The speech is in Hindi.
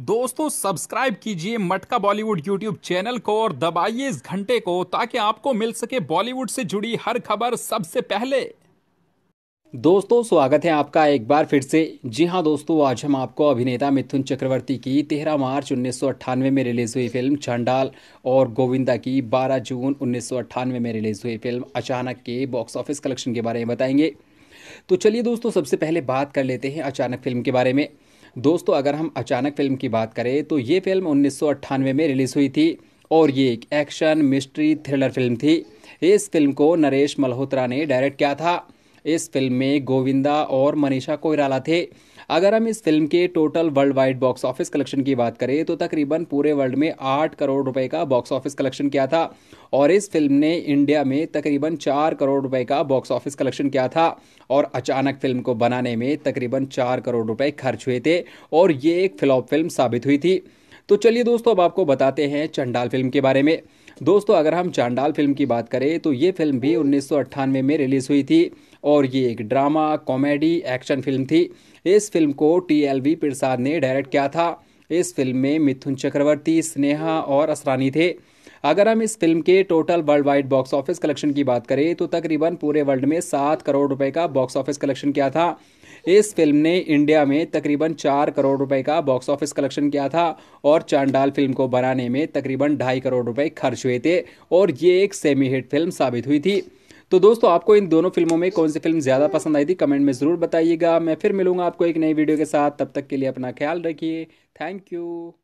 दोस्तों सब्सक्राइब कीजिए मटका बॉलीवुड यूट्यूब चैनल को और दबाइए इस घंटे को ताकि आपको मिल सके बॉलीवुड से जुड़ी हर खबर सबसे पहले दोस्तों स्वागत है आपका एक बार फिर से जी हाँ दोस्तों आज हम आपको अभिनेता मिथुन चक्रवर्ती की 13 मार्च उन्नीस में रिलीज हुई फिल्म चंडाल और गोविंदा की 12 जून उन्नीस में रिलीज हुई फिल्म अचानक के बॉक्स ऑफिस कलेक्शन के बारे में बताएंगे तो चलिए दोस्तों सबसे पहले बात कर लेते हैं अचानक फिल्म के बारे में दोस्तों अगर हम अचानक फिल्म की बात करें तो ये फिल्म उन्नीस में रिलीज़ हुई थी और ये एक एक्शन मिस्ट्री थ्रिलर फिल्म थी इस फिल्म को नरेश मल्होत्रा ने डायरेक्ट किया था इस फिल्म में गोविंदा और मनीषा कोयराला थे अगर हम इस फिल्म के total worldwide box office collection की बात करें तो तकरीबन पूरे वर्ल्ड में आठ करोड़ रुपए का बॉक्स ऑफिस कलेक्शन किया था और इस फिल्म ने इंडिया में तकरीबन चार करोड़ रुपए का बॉक्स ऑफिस कलेक्शन किया था और अचानक फिल्म को बनाने में तकरीबन चार करोड़ रुपए खर्च हुए थे और ये एक फ्लॉप फिल्म साबित हुई थी तो चलिए दोस्तों अब आपको बताते हैं चंडाल फिल्म के बारे में दोस्तों अगर हम चांडाल फिल्म की बात करें तो ये फिल्म भी उन्नीस में रिलीज़ हुई थी और ये एक ड्रामा कॉमेडी एक्शन फिल्म थी इस फिल्म को टी प्रसाद ने डायरेक्ट किया था इस फिल्म में मिथुन चक्रवर्ती स्नेहा और असरानी थे अगर हम इस फिल्म के total worldwide box office collection की बात करें तो तकरीबन पूरे वर्ल्ड में सात करोड़ रुपए का बॉक्स ऑफिस कलेक्शन किया था इस फिल्म ने इंडिया में तकरीबन चार करोड़ रुपए का बॉक्स ऑफिस कलेक्शन किया था और चांडाल फिल्म को बनाने में तकरीबन ढाई करोड़ रुपए खर्च हुए थे और ये एक सेमी हिट फिल्म साबित हुई थी तो दोस्तों आपको इन दोनों फिल्मों में कौन सी फिल्म ज़्यादा पसंद आई थी कमेंट में ज़रूर बताइएगा मैं फिर मिलूंगा आपको एक नई वीडियो के साथ तब तक के लिए अपना ख्याल रखिए थैंक यू